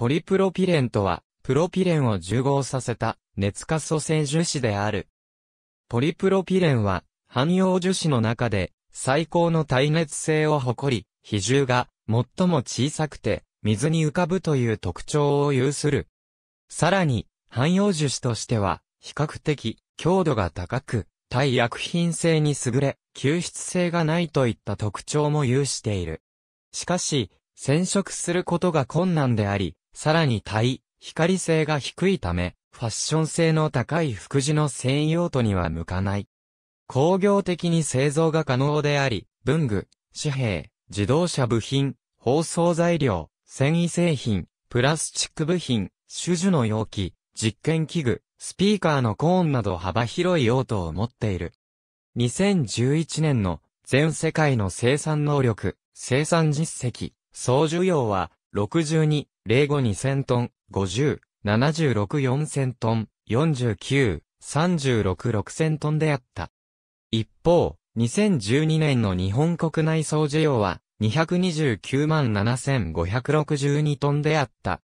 ポリプロピレンとは、プロピレンを重合させた熱化素性樹脂である。ポリプロピレンは、汎用樹脂の中で最高の耐熱性を誇り、比重が最も小さくて水に浮かぶという特徴を有する。さらに、汎用樹脂としては、比較的強度が高く、対薬品性に優れ、吸湿性がないといった特徴も有している。しかし、染色することが困難であり、さらに対、光性が低いため、ファッション性の高い副地の専用途には向かない。工業的に製造が可能であり、文具、紙幣、自動車部品、包装材料、繊維製品、プラスチック部品、種樹の容器、実験器具、スピーカーのコーンなど幅広い用途を持っている。2011年の全世界の生産能力、生産実績、総需要は62 052000トン、50、764,000トン、49、366,000トンであった。一方、2012年の日本国内総需要は2297,562トンであった。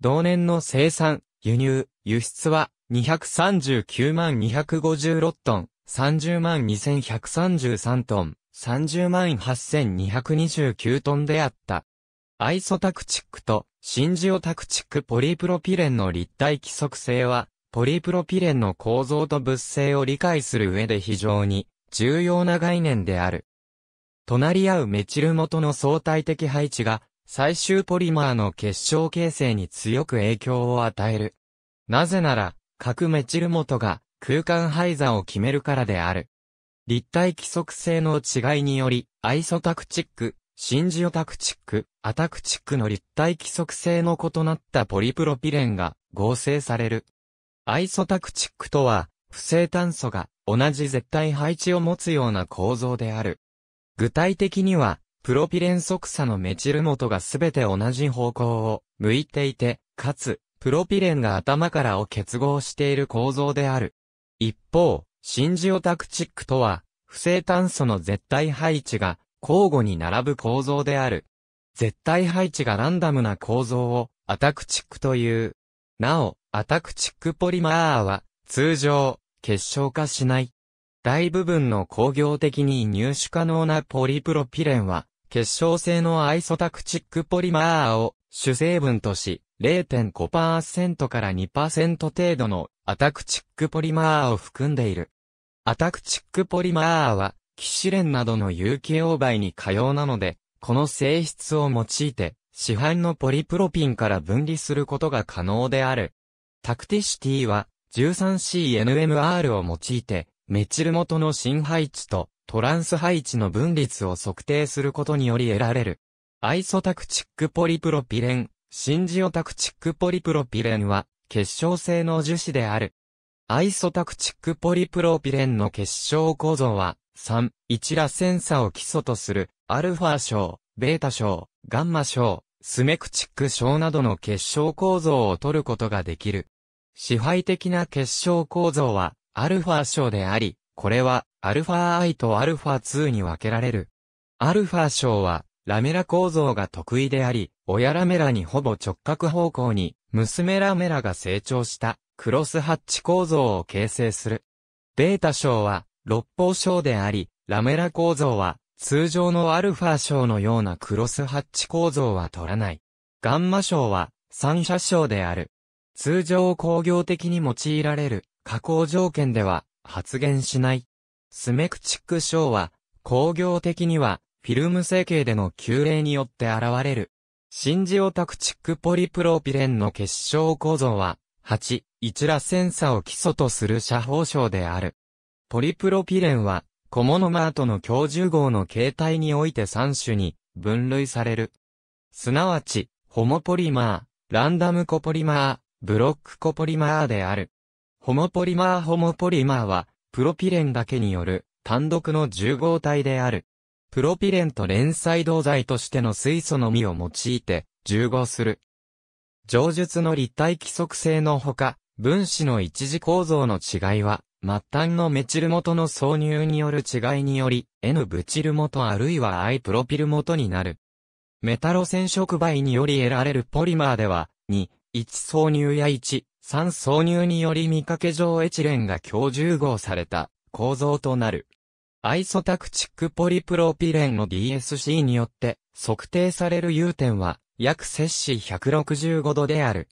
同年の生産、輸入、輸出は239,256トン、302,133トン、308,229トンであった。アイソタクチックとンジオタクチックポリプロピレンの立体規則性は、ポリプロピレンの構造と物性を理解する上で非常に重要な概念である。隣り合うメチル元の相対的配置が、最終ポリマーの結晶形成に強く影響を与える。なぜなら、各メチル元が空間配座を決めるからである。立体規則性の違いにより、アイソタクチック、ンジオタクチック、アタクチックの立体規則性の異なったポリプロピレンが合成される。アイソタクチックとは、不正炭素が同じ絶対配置を持つような構造である。具体的には、プロピレン即鎖のメチル元がすべて同じ方向を向いていて、かつ、プロピレンが頭からを結合している構造である。一方、シンジオタクチックとは、不正炭素の絶対配置が交互に並ぶ構造である。絶対配置がランダムな構造をアタクチックという。なお、アタクチックポリマーは通常結晶化しない。大部分の工業的に入手可能なポリプロピレンは結晶性のアイソタクチックポリマーを主成分とし、0.5%から2%程度のアタクチックポリマーを含んでいる。アタクチックポリマーは騎士連などの有形応媒に可用なので、この性質を用いて、市販のポリプロピンから分離することが可能である。タクティシティは 13CNMR を用いて、メチル元の新配置とトランス配置の分率を測定することにより得られる。アイソタクチックポリプロピレン、シンジオタクチックポリプロピレンは結晶性の樹脂である。アイソタクチックポリプロピレンの結晶構造は3、一螺旋差を基礎とする、アルファ症、ベータ症、ガンマ症、スメクチック症などの結晶構造を取ることができる。支配的な結晶構造は、アルファ症であり、これは、アルファ i とアルファ2に分けられる。アルファ症は、ラメラ構造が得意であり、親ラメラにほぼ直角方向に、娘ラメラが成長した、クロスハッチ構造を形成する。ベータ症は、六方章であり、ラメラ構造は、通常のアルファ章のようなクロスハッチ構造は取らない。ガンマ章は、三射章である。通常工業的に用いられる、加工条件では、発現しない。スメクチック章は、工業的には、フィルム成形での急冷によって現れる。シンジオタクチックポリプロピレンの結晶構造は、8、一螺ンサを基礎とする射方章である。ポリプロピレンは、小物マートの強1号の形態において3種に分類される。すなわち、ホモポリマー、ランダムコポリマー、ブロックコポリマーである。ホモポリマーホモポリマーは、プロピレンだけによる単独の重合体である。プロピレンと連載同材としての水素のみを用いて、重合する。上述の立体規則性のほか、分子の一次構造の違いは、末端のメチル元の挿入による違いにより、N ブチル元あるいは I プロピル元になる。メタロ染色媒により得られるポリマーでは、2、1挿入や1、3挿入により見かけ上エチレンが強重合された構造となる。アイソタクチックポリプロピレンの DSC によって測定される融点は約摂氏165度である。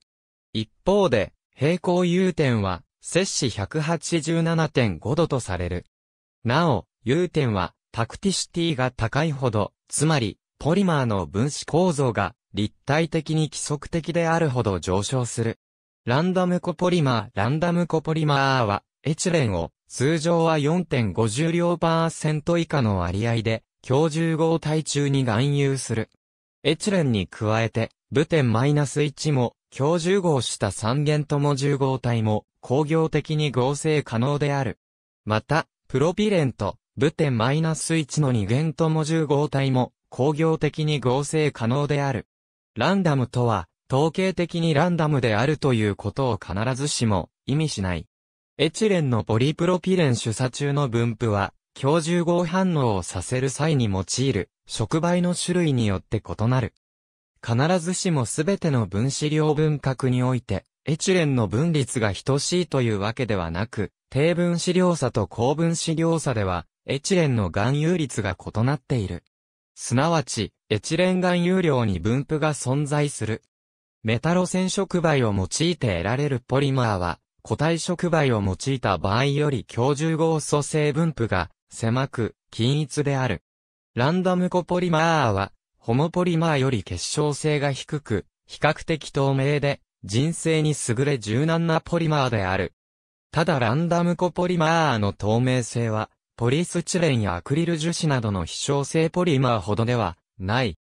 一方で、平行融点は摂氏187.5度とされる。なお、融点は、タクティシティが高いほど、つまり、ポリマーの分子構造が、立体的に規則的であるほど上昇する。ランダムコポリマー、ランダムコポリマーは、エチレンを、通常は4.50両パーセント以下の割合で、強重合体中に含有する。エチレンに加えて、部点マイナス1も、強重合した三元とも重合体も、工業的に合成可能である。また、プロピレンと、ブテン -1 の2元とも重合体も、工業的に合成可能である。ランダムとは、統計的にランダムであるということを必ずしも意味しない。エチレンのポリプロピレン主査中の分布は、強重合反応をさせる際に用いる触媒の種類によって異なる。必ずしもすべての分子量分隔において、エチレンの分率が等しいというわけではなく、低分子量差と高分子量差では、エチレンの含有率が異なっている。すなわち、エチレン含有量に分布が存在する。メタロ染色媒を用いて得られるポリマーは、固体触媒を用いた場合より強重合素性分布が狭く均一である。ランダムコポリマーは、ホモポリマーより結晶性が低く、比較的透明で、人生に優れ柔軟なポリマーである。ただランダムコポリマーの透明性は、ポリスチレンやアクリル樹脂などの飛翔性ポリマーほどでは、ない。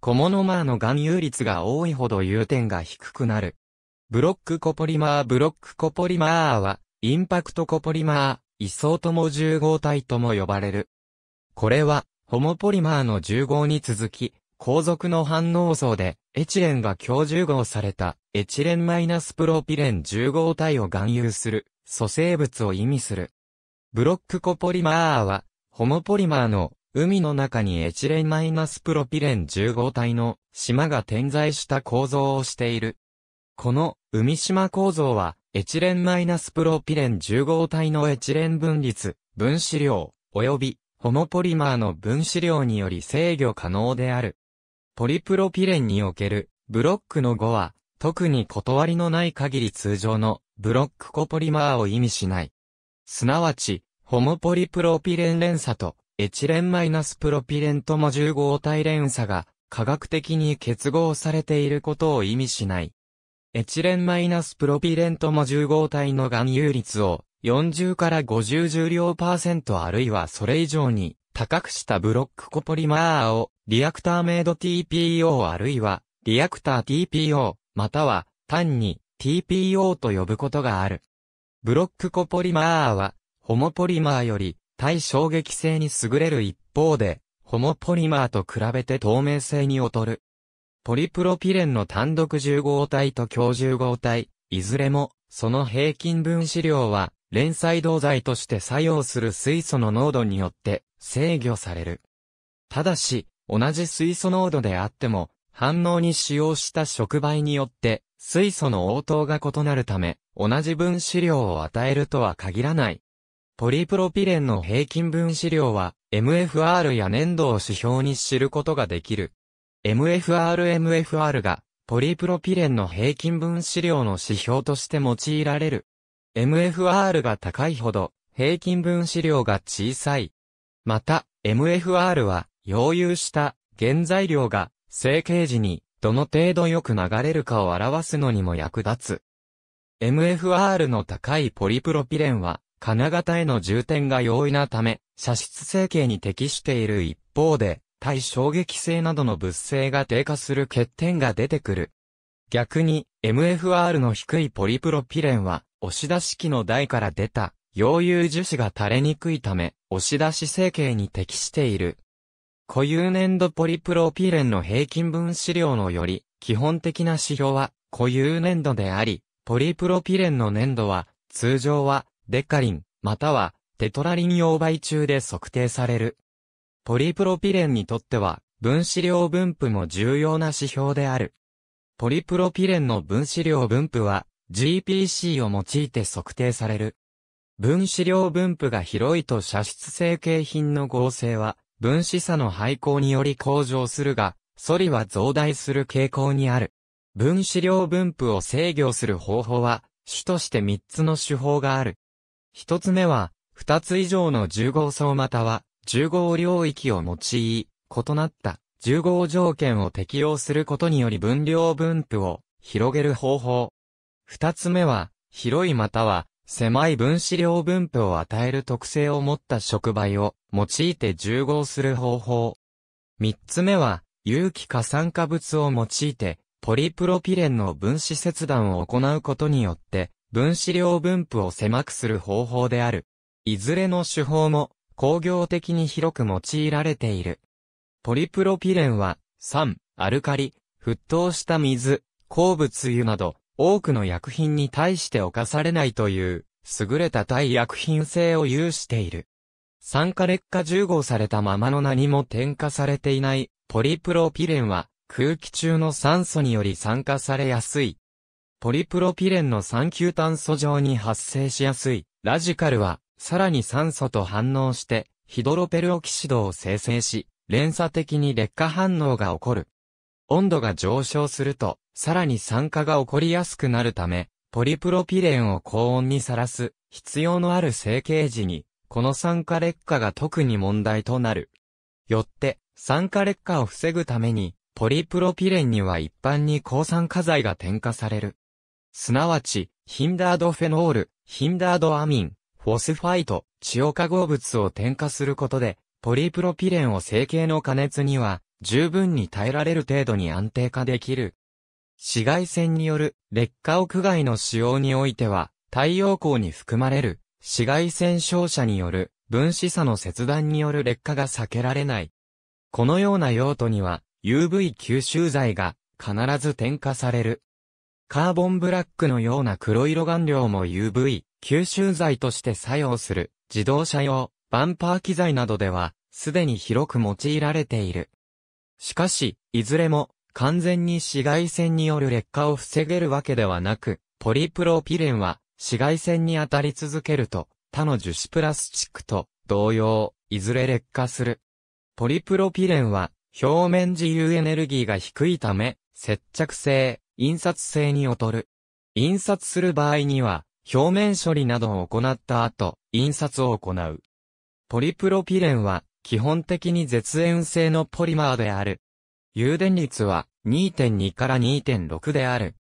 小モノマーの含有率が多いほど融点が低くなる。ブロックコポリマーブロックコポリマーは、インパクトコポリマー、位相とも重合体とも呼ばれる。これは、ホモポリマーの重合に続き、後続の反応層で、エチレンが強重合された、エチレンマイナスプロピレン重合体を含有する、組成物を意味する。ブロックコポリマーは、ホモポリマーの、海の中にエチレンマイナスプロピレン重合体の、島が点在した構造をしている。この、海島構造は、エチレンマイナスプロピレン重合体のエチレン分率、分子量、及び、ホモポリマーの分子量により制御可能である。ポリプロピレンにおけるブロックの語は、特に断りのない限り通常のブロックコポリマーを意味しない。すなわち、ホモポリプロピレン連鎖とエチレンマイナスプロピレンとも10号体連鎖が科学的に結合されていることを意味しない。エチレンマイナスプロピレンとも10号体の含有率を40から50重量パーセントあるいはそれ以上に高くしたブロックコポリマーをリアクターメイド TPO あるいは、リアクター TPO、または、単に TPO と呼ぶことがある。ブロックコポリマーは、ホモポリマーより、対衝撃性に優れる一方で、ホモポリマーと比べて透明性に劣る。ポリプロピレンの単独重合体と強重合体、いずれも、その平均分子量は、連載動剤として作用する水素の濃度によって制御される。ただし、同じ水素濃度であっても、反応に使用した触媒によって、水素の応答が異なるため、同じ分子量を与えるとは限らない。ポリプロピレンの平均分子量は、MFR や粘土を指標に知ることができる。MFR-MFR が、ポリプロピレンの平均分子量の指標として用いられる。MFR が高いほど、平均分子量が小さい。また、MFR は、溶融した原材料が成形時にどの程度よく流れるかを表すのにも役立つ。MFR の高いポリプロピレンは金型への充填が容易なため、射出成形に適している一方で、対衝撃性などの物性が低下する欠点が出てくる。逆に、MFR の低いポリプロピレンは、押し出し機の台から出た、溶融樹脂が垂れにくいため、押し出し成形に適している。固有粘土ポリプロピレンの平均分子量のより、基本的な指標は固有粘土であり、ポリプロピレンの粘土は、通常はデカリン、またはテトラリン溶媒中で測定される。ポリプロピレンにとっては、分子量分布も重要な指標である。ポリプロピレンの分子量分布は、GPC を用いて測定される。分子量分布が広いと射出成形品の合成は、分子差の廃校により向上するが、ソリは増大する傾向にある。分子量分布を制御する方法は、種として3つの手法がある。1つ目は、2つ以上の10号層または、10号領域を用い、異なった10号条件を適用することにより分量分布を広げる方法。2つ目は、広いまたは狭い分子量分布を与える特性を持った触媒を用いて重合する方法。三つ目は、有機化酸化物を用いて、ポリプロピレンの分子切断を行うことによって、分子量分布を狭くする方法である。いずれの手法も、工業的に広く用いられている。ポリプロピレンは、酸、アルカリ、沸騰した水、鉱物油など、多くの薬品に対して侵されないという、優れた対薬品性を有している。酸化劣化重合されたままの何も添加されていないポリプロピレンは空気中の酸素により酸化されやすい。ポリプロピレンの酸球炭素上に発生しやすいラジカルはさらに酸素と反応してヒドロペルオキシドを生成し連鎖的に劣化反応が起こる。温度が上昇するとさらに酸化が起こりやすくなるため、ポリプロピレンを高温にさらす必要のある成形時に、この酸化劣化が特に問題となる。よって、酸化劣化を防ぐために、ポリプロピレンには一般に抗酸化剤が添加される。すなわち、ヒンダードフェノール、ヒンダードアミン、フォスファイト、塩化合物を添加することで、ポリプロピレンを成形の加熱には、十分に耐えられる程度に安定化できる紫外線による劣化屋外の使用においては、太陽光に含まれる紫外線照射による分子差の切断による劣化が避けられない。このような用途には UV 吸収剤が必ず添加される。カーボンブラックのような黒色顔料も UV 吸収剤として作用する自動車用バンパー機材などではすでに広く用いられている。しかし、いずれも完全に紫外線による劣化を防げるわけではなく、ポリプロピレンは紫外線に当たり続けると、他の樹脂プラスチックと同様、いずれ劣化する。ポリプロピレンは表面自由エネルギーが低いため、接着性、印刷性に劣る。印刷する場合には、表面処理などを行った後、印刷を行う。ポリプロピレンは、基本的に絶縁性のポリマーである。誘電率は2.2から2.6である。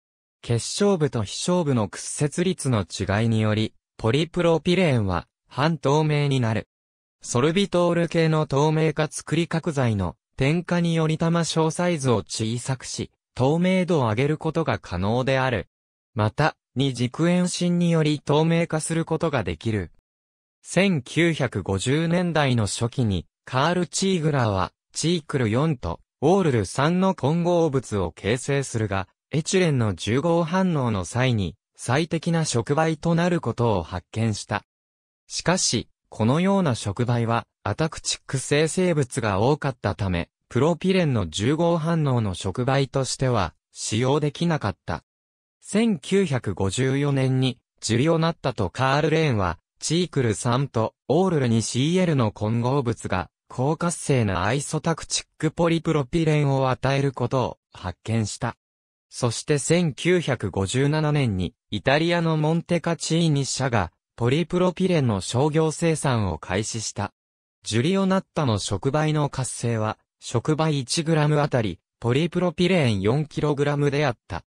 結晶部と非晶部の屈折率の違いにより、ポリプロピレーンは半透明になる。ソルビトール系の透明化作り角材の点火により玉小サイズを小さくし、透明度を上げることが可能である。また、二軸延伸により透明化することができる。1950年代の初期に、カール・チーグラーは、チークル4とオールル3の混合物を形成するが、エチレンの重合反応の際に最適な触媒となることを発見した。しかし、このような触媒はアタクチック生成物が多かったため、プロピレンの重合反応の触媒としては使用できなかった。1954年にジュリオナッタとカール・レーンは、チークル3とオールルに CL の混合物が高活性なアイソタクチックポリプロピレンを与えることを発見した。そして1957年にイタリアのモンテカチーニ社がポリプロピレンの商業生産を開始した。ジュリオナッタの触媒の活性は触媒 1g あたりポリプロピレン 4kg であった。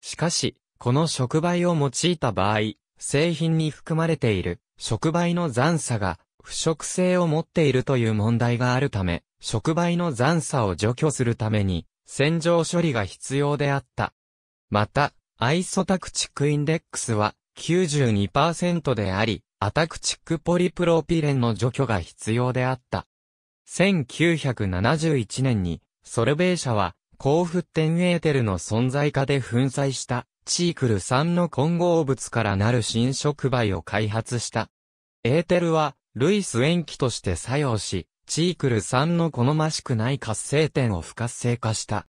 しかし、この触媒を用いた場合、製品に含まれている触媒の残差が腐食性を持っているという問題があるため、触媒の残差を除去するために、洗浄処理が必要であった。また、アイソタクチックインデックスは92%であり、アタクチックポリプロピレンの除去が必要であった。1971年に、ソルベー社は、高沸点エーテルの存在化で粉砕した、チークル3の混合物からなる新触媒を開発した。エーテルは、ルイス塩基として作用し、チークル酸の好ましくない活性点を不活性化した。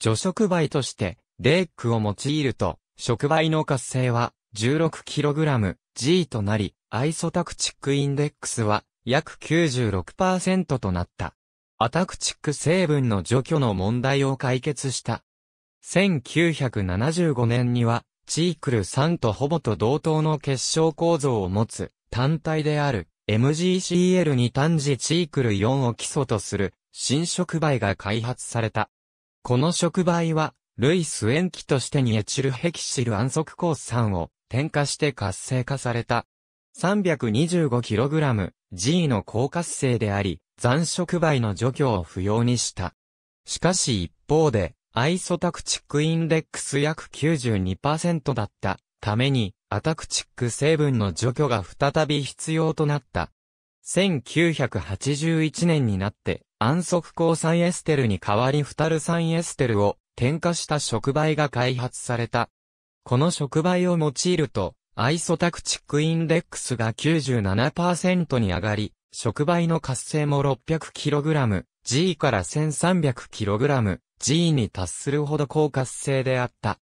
除触媒として、レークを用いると、触媒の活性は 16kg G となり、アイソタクチックインデックスは約96%となった。アタクチック成分の除去の問題を解決した。1975年には、チークル酸とほぼと同等の結晶構造を持つ単体である MGCL に単次チークル4を基礎とする新触媒が開発された。この触媒は、類素塩基としてニエチルヘキシル安息鉱酸を添加して活性化された。325kg G の高活性であり、残触媒の除去を不要にした。しかし一方で、アイソタクチックインデックス約92%だったために、アタクチック成分の除去が再び必要となった。1981年になって、安息抗酸エステルに代わりフタル酸エステルを添加した触媒が開発された。この触媒を用いると、アイソタクチックインデックスが97%に上がり、触媒の活性も 600kg、G から 1300kg、G に達するほど高活性であった。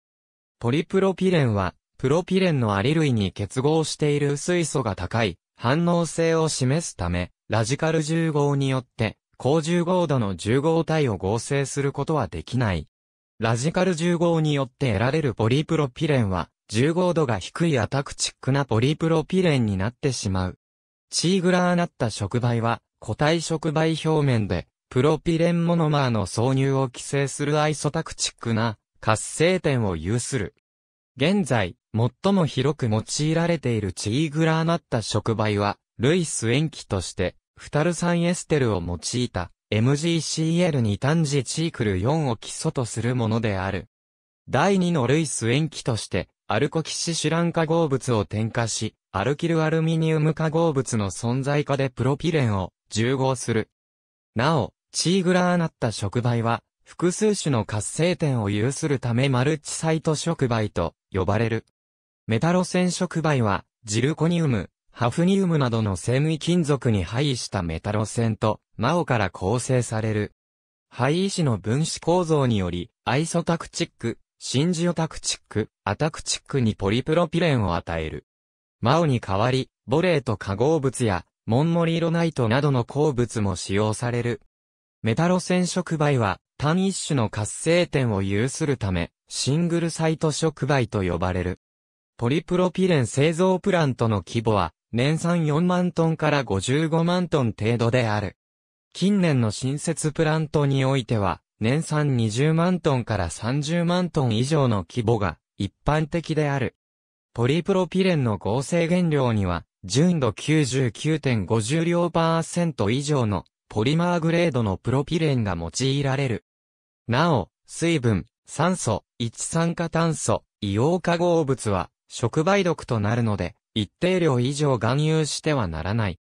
ポリプロピレンはプロピレンのアリ類に結合している水素が高い反応性を示すため、ラジカル重合によって、高重合度の重合体を合成することはできない。ラジカル重合によって得られるポリプロピレンは、重合度が低いアタクチックなポリプロピレンになってしまう。チーグラーなった触媒は、固体触媒表面で、プロピレンモノマーの挿入を規制するアイソタクチックな活性点を有する。現在、最も広く用いられているチーグラーナッタ触媒は、ルイス塩基として、フタル酸エステルを用いた、MgCl に単次チークル4を基礎とするものである。第2のルイス塩基として、アルコキシシラン化合物を添加し、アルキルアルミニウム化合物の存在化でプロピレンを重合する。なお、チーグラーナッタ触媒は、複数種の活性点を有するためマルチサイト触媒と呼ばれる。メタロ染色灰は、ジルコニウム、ハフニウムなどの繊維金属に配位したメタロ線と、マオから構成される。配位子の分子構造により、アイソタクチック、シンジオタクチック、アタクチックにポリプロピレンを与える。マオに代わり、ボレーと化合物や、モンモリロナイトなどの鉱物も使用される。メタロ染色灰は、単一種の活性点を有するため、シングルサイト触媒と呼ばれる。ポリプロピレン製造プラントの規模は、年産4万トンから55万トン程度である。近年の新設プラントにおいては、年産20万トンから30万トン以上の規模が一般的である。ポリプロピレンの合成原料には、純度99.50両パーセント以上のポリマーグレードのプロピレンが用いられる。なお、水分、酸素、一酸化炭素、硫黄化合物は、触媒毒となるので、一定量以上含有してはならない。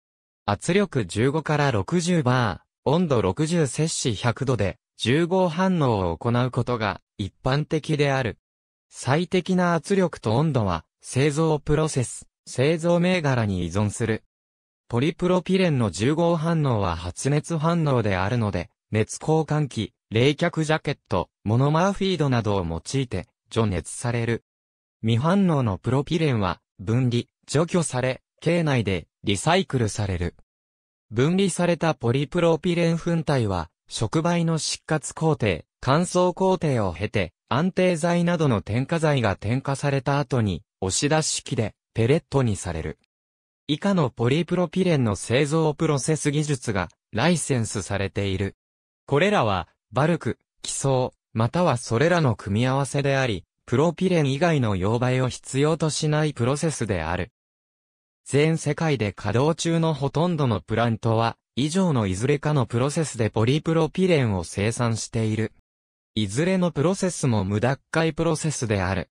圧力15から60バー、温度60摂氏100度で、重合反応を行うことが一般的である。最適な圧力と温度は、製造プロセス、製造銘柄に依存する。ポリプロピレンの重合反応は発熱反応であるので、熱交換器、冷却ジャケット、モノマーフィードなどを用いて除熱される。未反応のプロピレンは分離、除去され、系内でリサイクルされる。分離されたポリプロピレン粉体は、触媒の失活工程、乾燥工程を経て、安定剤などの添加剤が添加された後に、押し出し器で、ペレットにされる。以下のポリプロピレンの製造プロセス技術がライセンスされている。これらは、バルク、基礎、またはそれらの組み合わせであり、プロピレン以外の溶媒を必要としないプロセスである。全世界で稼働中のほとんどのプラントは、以上のいずれかのプロセスでポリプロピレンを生産している。いずれのプロセスも無脱解プロセスである。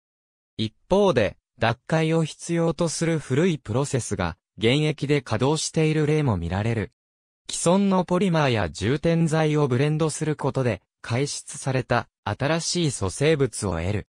一方で、脱解を必要とする古いプロセスが、現役で稼働している例も見られる。既存のポリマーや充填剤をブレンドすることで、解出された新しい組成物を得る。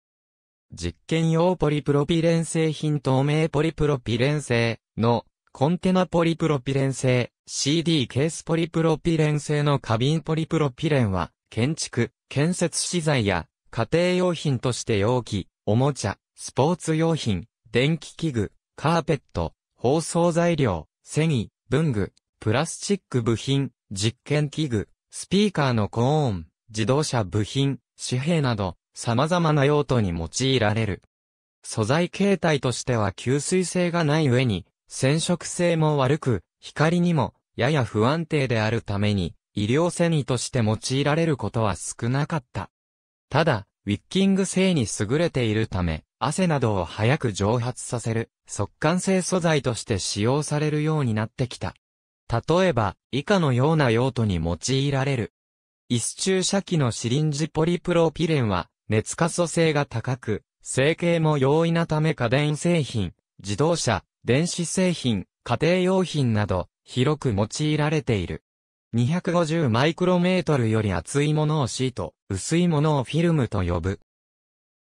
実験用ポリプロピレン製品透明ポリプロピレン製のコンテナポリプロピレン製 CD ケースポリプロピレン製の花瓶ポリプロピレンは建築、建設資材や家庭用品として容器、おもちゃ、スポーツ用品、電気器具、カーペット、包装材料、繊維、文具、プラスチック部品、実験器具、スピーカーのコーン、自動車部品、紙幣など、様々な用途に用いられる。素材形態としては吸水性がない上に、染色性も悪く、光にも、やや不安定であるために、医療繊維として用いられることは少なかった。ただ、ウィッキング性に優れているため、汗などを早く蒸発させる、速乾性素材として使用されるようになってきた。例えば、以下のような用途に用いられる。イス注射器のシリンジポリプロピレンは、熱可塑性が高く、成形も容易なため家電製品、自動車、電子製品、家庭用品など、広く用いられている。250マイクロメートルより厚いものをシート、薄いものをフィルムと呼ぶ。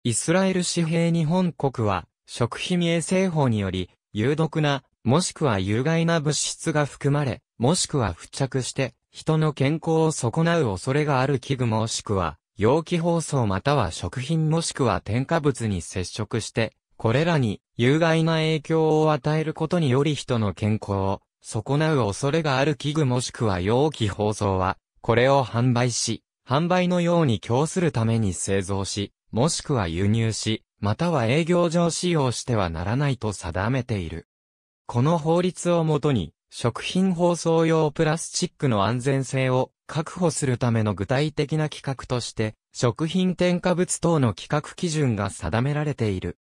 イスラエル紙幣日本国は、食品衛生法により、有毒な、もしくは有害な物質が含まれ、もしくは付着して、人の健康を損なう恐れがある器具もしくは、容器包装または食品もしくは添加物に接触して、これらに有害な影響を与えることにより人の健康を損なう恐れがある器具もしくは容器包装は、これを販売し、販売のように供するために製造し、もしくは輸入し、または営業上使用してはならないと定めている。この法律をもとに、食品包装用プラスチックの安全性を確保するための具体的な規格として、食品添加物等の規格基準が定められている。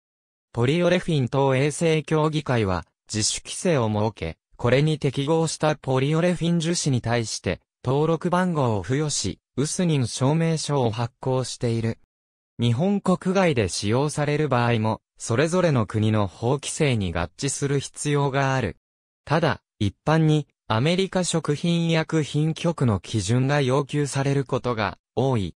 ポリオレフィン等衛生協議会は、自主規制を設け、これに適合したポリオレフィン樹脂に対して、登録番号を付与し、ウスニン証明書を発行している。日本国外で使用される場合も、それぞれの国の法規制に合致する必要がある。ただ、一般に、アメリカ食品医薬品局の基準が要求されることが多い。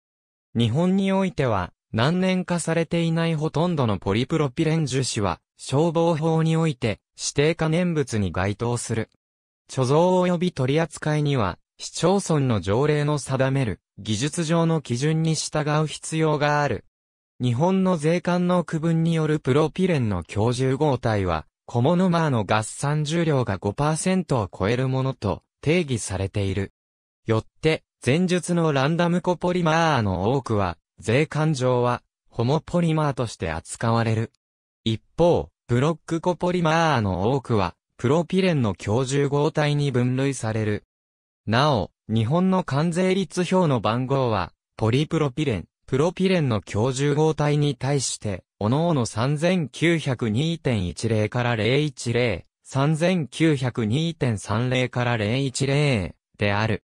日本においては、何年化されていないほとんどのポリプロピレン樹脂は、消防法において、指定可燃物に該当する。貯蔵及び取り扱いには、市町村の条例の定める、技術上の基準に従う必要がある。日本の税関の区分によるプロピレンの強重合体は、コモノマーの合算重量が5%を超えるものと定義されている。よって、前述のランダムコポリマーの多くは、税関上は、ホモポリマーとして扱われる。一方、ブロックコポリマーの多くは、プロピレンの強重合体に分類される。なお、日本の関税率表の番号は、ポリプロピレン、プロピレンの強重合体に対して、おのおの3902.10から010、3902.30から010である。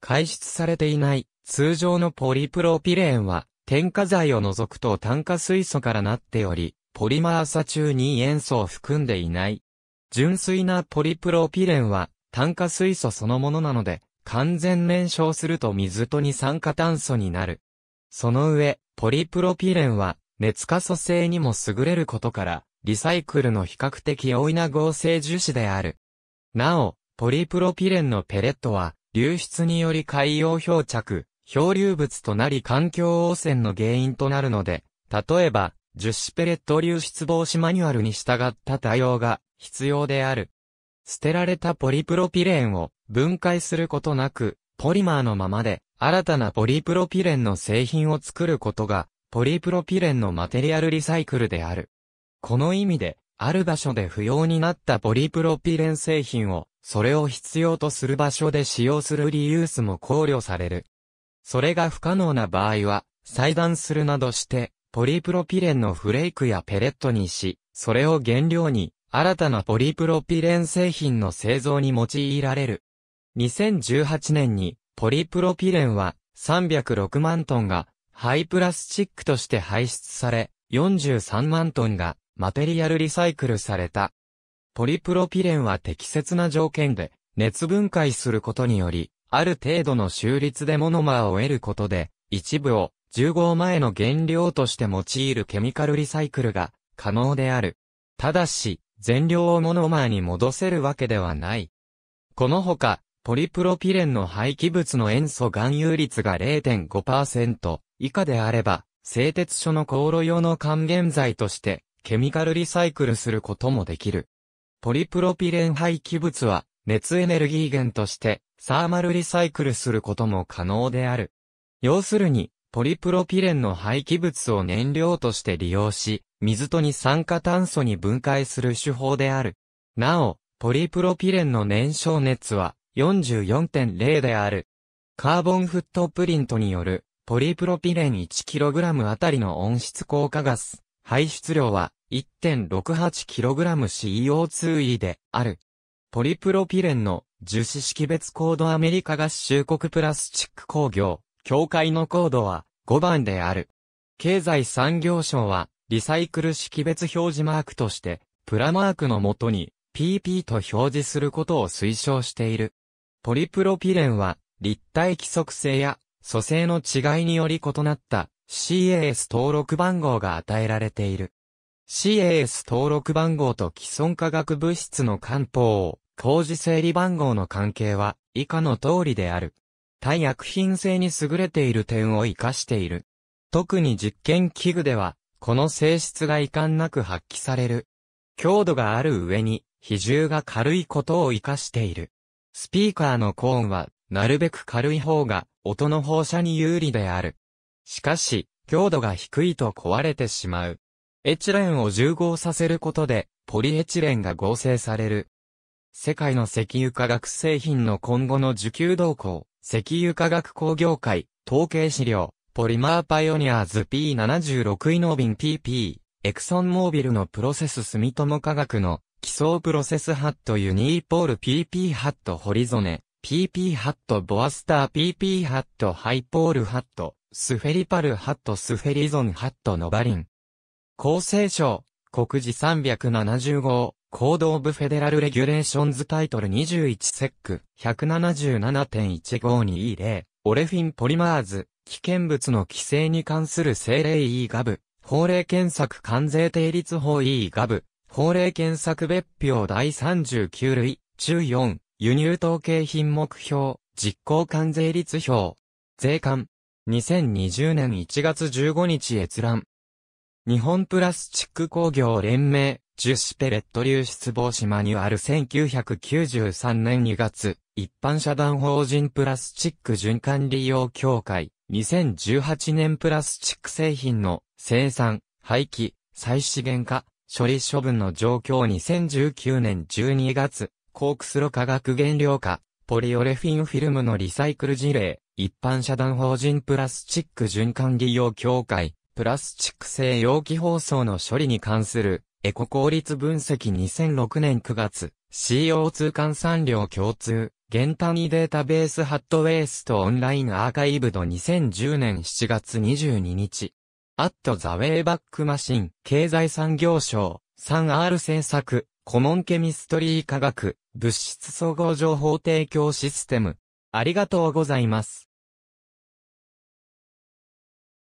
解出されていない通常のポリプロピレンは、添加剤を除くと炭化水素からなっており、ポリマーサ中に塩素を含んでいない。純粋なポリプロピレンは、炭化水素そのものなので、完全燃焼すると水と二酸化炭素になる。その上、ポリプロピレンは熱化塑性にも優れることから、リサイクルの比較的容易な合成樹脂である。なお、ポリプロピレンのペレットは、流出により海洋漂着、漂流物となり環境汚染の原因となるので、例えば、樹脂ペレット流出防止マニュアルに従った対応が必要である。捨てられたポリプロピレンを分解することなく、ポリマーのままで新たなポリプロピレンの製品を作ることが、ポリプロピレンのマテリアルリサイクルである。この意味で、ある場所で不要になったポリプロピレン製品を、それを必要とする場所で使用するリユースも考慮される。それが不可能な場合は、裁断するなどして、ポリプロピレンのフレークやペレットにし、それを原料に、新たなポリプロピレン製品の製造に用いられる。2018年に、ポリプロピレンは306万トンがハイプラスチックとして排出され、43万トンがマテリアルリサイクルされた。ポリプロピレンは適切な条件で熱分解することにより、ある程度の収率でモノマーを得ることで、一部を重合前の原料として用いるケミカルリサイクルが可能である。ただし、全量をモノマーに戻せるわけではない。このほか、ポリプロピレンの廃棄物の塩素含有率が0.5%以下であれば、製鉄所の航路用の還元剤として、ケミカルリサイクルすることもできる。ポリプロピレン廃棄物は、熱エネルギー源として、サーマルリサイクルすることも可能である。要するに、ポリプロピレンの廃棄物を燃料として利用し、水と二酸化炭素に分解する手法である。なお、ポリプロピレンの燃焼熱は、44.0である。カーボンフットプリントによるポリプロピレン 1kg あたりの温室効果ガス排出量は 1.68kgCO2e である。ポリプロピレンの樹脂識別コードアメリカ合衆国プラスチック工業協会のコードは5番である。経済産業省はリサイクル識別表示マークとしてプラマークのもとに PP と表示することを推奨している。ポリプロピレンは、立体規則性や、組成の違いにより異なった CAS 登録番号が与えられている。CAS 登録番号と既存化学物質の漢方、工事整理番号の関係は以下の通りである。対薬品性に優れている点を活かしている。特に実験器具では、この性質が遺憾なく発揮される。強度がある上に、比重が軽いことを活かしている。スピーカーのコーンは、なるべく軽い方が、音の放射に有利である。しかし、強度が低いと壊れてしまう。エチレンを重合させることで、ポリエチレンが合成される。世界の石油化学製品の今後の需給動向、石油化学工業会、統計資料、ポリマーパイオニアーズ P76 イノビン PP、エクソンモービルのプロセス住友化学の基礎プロセスハットユニーポール PP ハットホリゾネ、PP ハットボアスター PP ハットハイポールハット、スフェリパルハットスフェリゾンハットノバリン。厚生省、国事370号、行動部フェデラルレギュレーションズタイトル21セック、177.1520、オレフィンポリマーズ、危険物の規制に関する政令 E ガブ、法令検索関税定律法 E ガブ、法令検索別表第39類、中4、輸入統計品目標、実行関税率表、税関、2020年1月15日閲覧。日本プラスチック工業連盟、樹脂ペレット流出防止マニュアル1993年2月、一般社団法人プラスチック循環利用協会、2018年プラスチック製品の生産、廃棄、再資源化、処理処分の状況2019年12月、コークスロ化学原料化、ポリオレフィンフィルムのリサイクル事例、一般社団法人プラスチック循環利用協会、プラスチック製容器包装の処理に関する、エコ効率分析2006年9月、CO2 換算量共通、原単位データベースハットウェイストオンラインアーカイブド2010年7月22日、アットザウェイバックマシン、経済産業省、3R 政策、コモンケミストリー科学、物質総合情報提供システム。ありがとうございます。